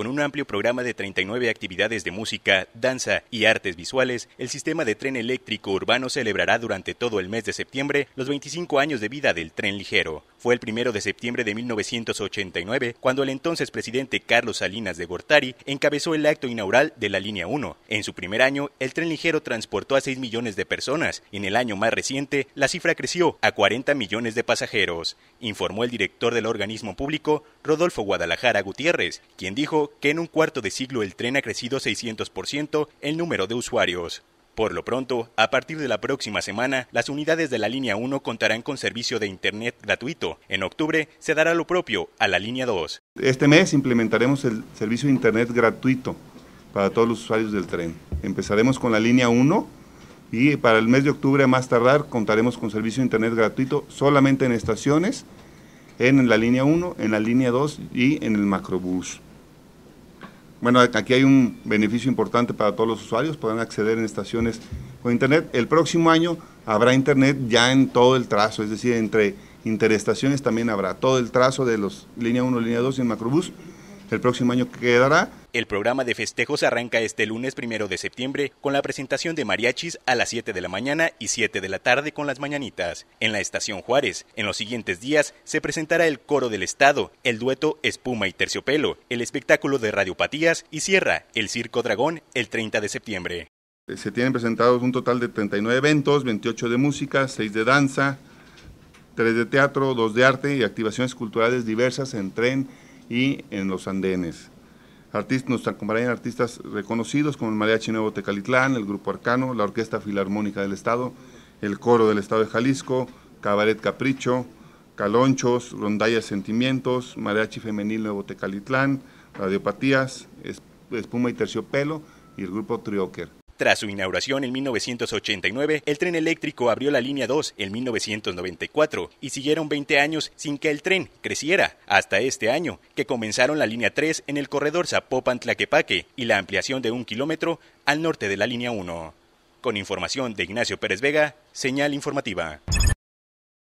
Con un amplio programa de 39 actividades de música, danza y artes visuales, el sistema de tren eléctrico urbano celebrará durante todo el mes de septiembre los 25 años de vida del tren ligero. Fue el primero de septiembre de 1989 cuando el entonces presidente Carlos Salinas de Gortari encabezó el acto inaugural de la línea 1. En su primer año, el tren ligero transportó a 6 millones de personas en el año más reciente, la cifra creció a 40 millones de pasajeros, informó el director del organismo público, Rodolfo Guadalajara Gutiérrez, quien dijo que en un cuarto de siglo el tren ha crecido 600% el número de usuarios. Por lo pronto, a partir de la próxima semana, las unidades de la línea 1 contarán con servicio de Internet gratuito. En octubre se dará lo propio a la línea 2. Este mes implementaremos el servicio de Internet gratuito para todos los usuarios del tren. Empezaremos con la línea 1 y para el mes de octubre a más tardar contaremos con servicio de Internet gratuito solamente en estaciones, en la línea 1, en la línea 2 y en el macrobús. Bueno, aquí hay un beneficio importante para todos los usuarios, podrán acceder en estaciones con internet. El próximo año habrá internet ya en todo el trazo, es decir, entre interestaciones también habrá todo el trazo de los línea 1, línea 2 y el macrobús. El próximo año que quedará. El programa de festejos arranca este lunes primero de septiembre con la presentación de mariachis a las 7 de la mañana y 7 de la tarde con las mañanitas en la estación Juárez. En los siguientes días se presentará el coro del Estado, el dueto Espuma y Terciopelo, el espectáculo de radiopatías y cierra el Circo Dragón el 30 de septiembre. Eh, se tienen presentados un total de 39 eventos, 28 de música, 6 de danza, 3 de teatro, 2 de arte y activaciones culturales diversas en tren y en los andenes. Artistas, nos acompañan artistas reconocidos como el Mariachi Nuevo Tecalitlán, el Grupo Arcano, la Orquesta Filarmónica del Estado, el Coro del Estado de Jalisco, Cabaret Capricho, Calonchos, Rondallas Sentimientos, Mariachi Femenil Nuevo Tecalitlán, Radiopatías, Espuma y Terciopelo y el Grupo Trioker. Tras su inauguración en 1989, el tren eléctrico abrió la línea 2 en 1994 y siguieron 20 años sin que el tren creciera, hasta este año, que comenzaron la línea 3 en el corredor Zapopan-Tlaquepaque y la ampliación de un kilómetro al norte de la línea 1. Con información de Ignacio Pérez Vega, señal informativa.